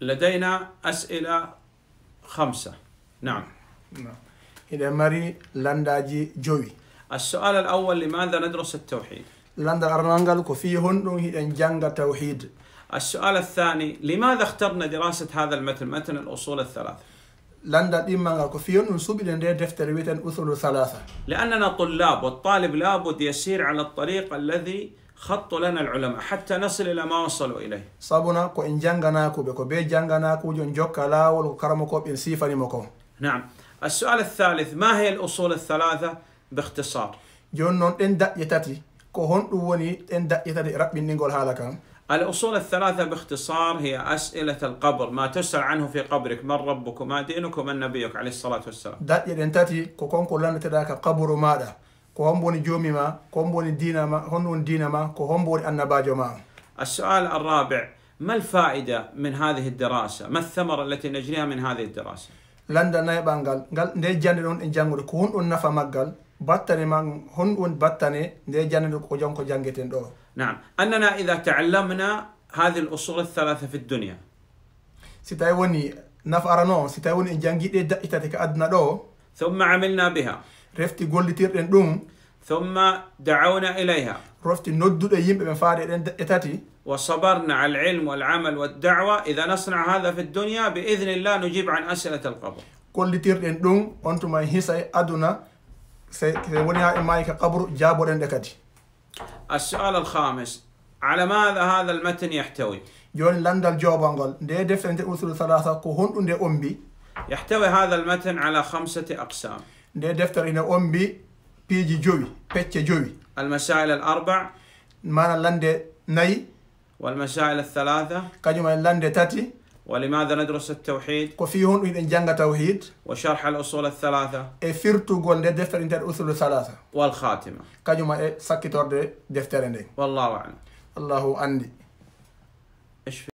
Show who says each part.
Speaker 1: لدينا أسئلة خمسة نعم. نعم إذا
Speaker 2: ماري لنداجي جوي
Speaker 1: السؤال الأول لماذا ندرس التوحيد؟
Speaker 2: لندا أرنانغال كوفي هندون هي جانغا توحيد
Speaker 1: السؤال الثاني لماذا اخترنا دراسة هذا المتن متن الأصول الثلاث؟ لندا ديما كو فيون نصوب الى ندير دفتر ويتن اصول ثلاثه لاننا طلاب والطالب لابد يسير على الطريق الذي خط لنا العلماء حتى نصل الى ما وصلوا اليه
Speaker 2: صابنا كو ان جانغانا كو بكو بي جانغانا كو جون جوكالا والكرم كو بن سيفاني مكو
Speaker 1: نعم السؤال الثالث ما هي الاصول الثلاثه باختصار
Speaker 2: جون نون ان دا يتاتي كو هون دو وني ان دا يتاتي ربي نينغول هذا كان
Speaker 1: الأصول الثلاثة باختصار هي أسئلة القبر ما تسأل عنه في قبرك من ربك ما دينك ومن نبيك عليه الصلاة والسلام دا
Speaker 2: يعني إذن تاتي كون كلنا تداك قبر ماذا ko homboni joomi ma ko homboni diina ma hon woni ما كون ko hon woni annabajo ma
Speaker 1: السؤال الرابع ما الفائدة من هذه الدراسة ما الثمرة التي نجنيها من هذه الدراسة
Speaker 2: لندن نايبانغال قال ندي جاندي دون ان جانغود كون دون نفا battane man honɗum battane nde jannde ko jonko
Speaker 1: janngeten ɗo nam annana ida taallamna hadi l usul althalatha fi dunia
Speaker 2: si tawi woni nafarano si tawi woni en janngi ɗe daɗɗitati ka aduna ɗo thumma
Speaker 1: amilna biha
Speaker 2: refti gollitirɗen ɗum
Speaker 1: thumma da'awna ilayha
Speaker 2: رفت ندد يم من فارق اتاتي
Speaker 1: وصبرنا على العلم والعمل والدعوه اذا نصنع هذا في الدنيا باذن الله نجيب عن اسئله القبر
Speaker 2: كل تير دون انتم هيساي ادنا سيكون ha e maayi ka qabru jaaboɗen ɗe kadi
Speaker 1: السؤال الخامس على ماذا هذا المتن يحتوي؟
Speaker 2: جون لندل جوبا نقول دي دفتر انت اصول ثلاثه كهون دي امبي
Speaker 1: يحتوي هذا المتن على خمسه اقسام دي دفتر ان امبي بيجي جوي بيتش جوي المسائل الاربع مانا لندي ناي والمسائل الثلاثه كاجوما لندي تاتي ولماذا ندرس التوحيد كوفي هون إن جنگ توحيد وشرح الأصول الثلاثة
Speaker 2: إفرتو قول دفتر إنت الأصول الثلاثة والخاتمة كجمع إيه سكتور دي دفترين والله أعلم الله عندي